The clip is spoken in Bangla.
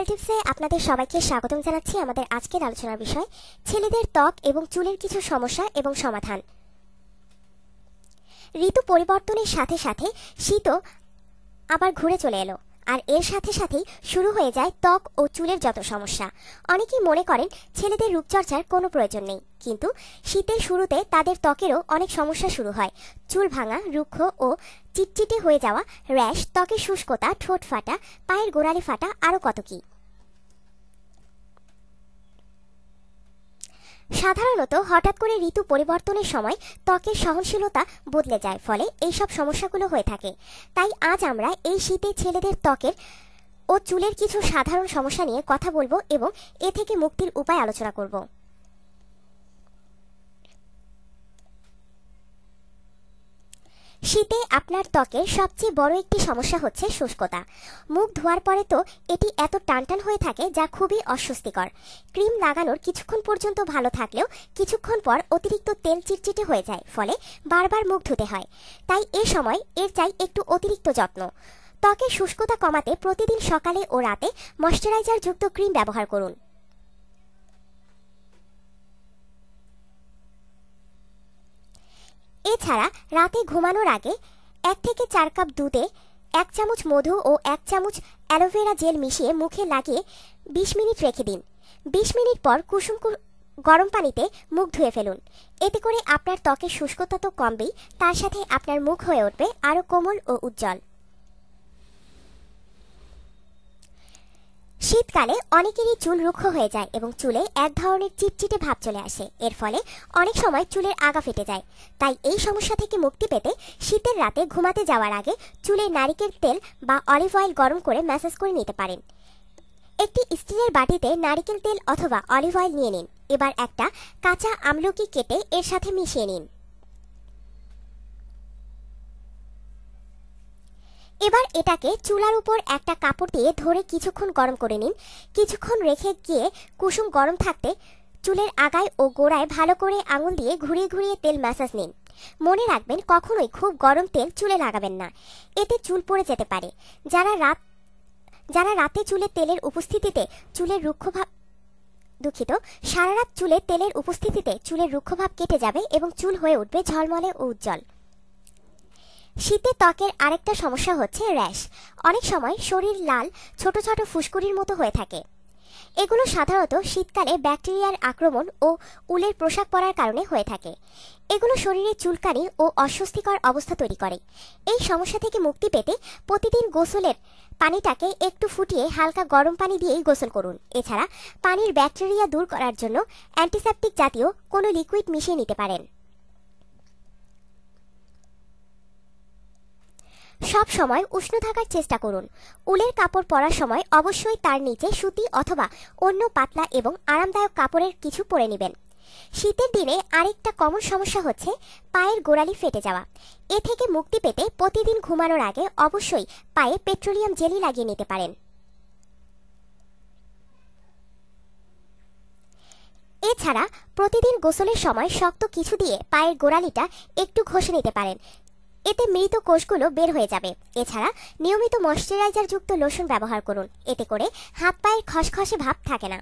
হেয়ার টিপসে আপনাদের সবাইকে স্বাগতম জানাচ্ছি আমাদের আজকের আলোচনার বিষয় ছেলেদের ত্বক এবং চুলের কিছু সমস্যা এবং সমাধান ঋতু পরিবর্তনের সাথে সাথে শীত আবার ঘুরে চলে এলো আর এর সাথে সাথেই শুরু হয়ে যায় ত্বক ও চুলের যত সমস্যা অনেকেই মনে করেন ছেলেদের রূপচর্চার কোনো প্রয়োজন নেই কিন্তু শীতের শুরুতে তাদের ত্বকেরও অনেক সমস্যা শুরু হয় চুল ভাঙা রুক্ষ ও চিটচিটে হয়ে যাওয়া র্যাশ ত্বকের শুষ্কতা ঠোঁট ফাটা পায়ের গোড়ালি ফাটা আরও কত কী সাধারণত হঠাৎ করে ঋতু পরিবর্তনের সময় ত্বকের সহনশীলতা বদলে যায় ফলে এইসব সমস্যাগুলো হয়ে থাকে তাই আজ আমরা এই শীতে ছেলেদের ত্বকের ও চুলের কিছু সাধারণ সমস্যা নিয়ে কথা বলবো এবং এ থেকে মুক্তির উপায় আলোচনা করব শীতে আপনার ত্বকের সবচেয়ে বড় একটি সমস্যা হচ্ছে শুষ্কতা মুখ ধোয়ার পরে তো এটি এত টানটান হয়ে থাকে যা খুবই অস্বস্তিকর ক্রিম লাগানোর কিছুক্ষণ পর্যন্ত ভালো থাকলেও কিছুক্ষণ পর অতিরিক্ত তেল চিটচিটে হয়ে যায় ফলে বারবার মুখ ধুতে হয় তাই এ সময় এর চাই একটু অতিরিক্ত যত্ন ত্বকের শুষ্কতা কমাতে প্রতিদিন সকালে ও রাতে ময়শ্চারাইজারযুক্ত ক্রিম ব্যবহার করুন এছাড়া রাতে ঘুমানোর আগে এক থেকে চার কাপ দুধে এক চামচ মধু ও এক চামচ অ্যালোভেরা জেল মিশিয়ে মুখে লাগিয়ে ২০ মিনিট রেখে দিন ২০ মিনিট পর কুসুম গরম পানিতে মুখ ধুয়ে ফেলুন এতে করে আপনার ত্বকের শুষ্কতা তো কমবেই তার সাথে আপনার মুখ হয়ে উঠবে আরও কোমল ও উজ্জ্বল শীতকালে অনেকেরই চুল রুক্ষ হয়ে যায় এবং চুলে এক ধরনের চিটচিটে ভাব চলে আসে এর ফলে অনেক সময় চুলের আগা ফেটে যায় তাই এই সমস্যা থেকে মুক্তি পেতে শীতের রাতে ঘুমাতে যাওয়ার আগে চুলে নারিকেল তেল বা অলিভ অয়েল গরম করে ম্যাসাজ করে নিতে পারেন একটি স্টিলের বাটিতে নারিকেল তেল অথবা অলিভ অয়েল নিয়ে নিন এবার একটা কাঁচা আমলকি কেটে এর সাথে মিশিয়ে নিন এবার এটাকে চুলার উপর একটা কাপড় দিয়ে ধরে কিছুক্ষণ গরম করে নিন কিছুক্ষণ রেখে গিয়ে কুসুম গরম থাকতে চুলের আগায় ও গোড়ায় ভালো করে আঙুল দিয়ে ঘুরিয়ে ঘুরিয়ে তেল ম্যাসাজ নিন মনে রাখবেন কখনোই খুব গরম তেল চুলে লাগাবেন না এতে চুল পড়ে যেতে পারে যারা রাত যারা রাতে চুলে তেলের উপস্থিতিতে চুলের রুক্ষভাব দুঃখিত সারা রাত চুলে তেলের উপস্থিতিতে চুলের রুক্ষভাব কেটে যাবে এবং চুল হয়ে উঠবে ঝলমলে ও উজ্জ্বল শীতে ত্বকের আরেকটা সমস্যা হচ্ছে র্যাশ অনেক সময় শরীর লাল ছোট ছোট ফুসকুড়ির মতো হয়ে থাকে এগুলো সাধারণত শীতকালে ব্যাকটেরিয়ার আক্রমণ ও উলের পোশাক পরার কারণে হয়ে থাকে এগুলো শরীরে চুলকানি ও অস্বস্তিকর অবস্থা তৈরি করে এই সমস্যা থেকে মুক্তি পেতে প্রতিদিন গোসলের পানিটাকে একটু ফুটিয়ে হালকা গরম পানি দিয়েই গোসল করুন এছাড়া পানির ব্যাকটেরিয়া দূর করার জন্য অ্যান্টিসেপটিক জাতীয় কোনো লিকুইড মিশিয়ে নিতে পারেন সব সময় উষ্ণ থাকার চেষ্টা করুন উলের কাপড় পরার সময় অবশ্যই তার নিচে সুতি অথবা অন্য পাতলা এবং আরামদায়ক কাপড়ের কিছু পরে নেবেন শীতের দিনে আরেকটা কমন সমস্যা হচ্ছে পায়ের গোড়ালি ফেটে যাওয়া এ থেকে মুক্তি পেতে প্রতিদিন ঘুমানোর আগে অবশ্যই পায়ে পেট্রোলিয়াম জেলি লাগিয়ে নিতে পারেন এছাড়া প্রতিদিন গোসলের সময় শক্ত কিছু দিয়ে পায়ের গোড়ালিটা একটু ঘষে নিতে পারেন এতে মৃত কোষগুলো বের হয়ে যাবে এছাড়া নিয়মিত যুক্ত লোশন ব্যবহার করুন এতে করে হাত পায়ের খসখসে ভাব থাকে না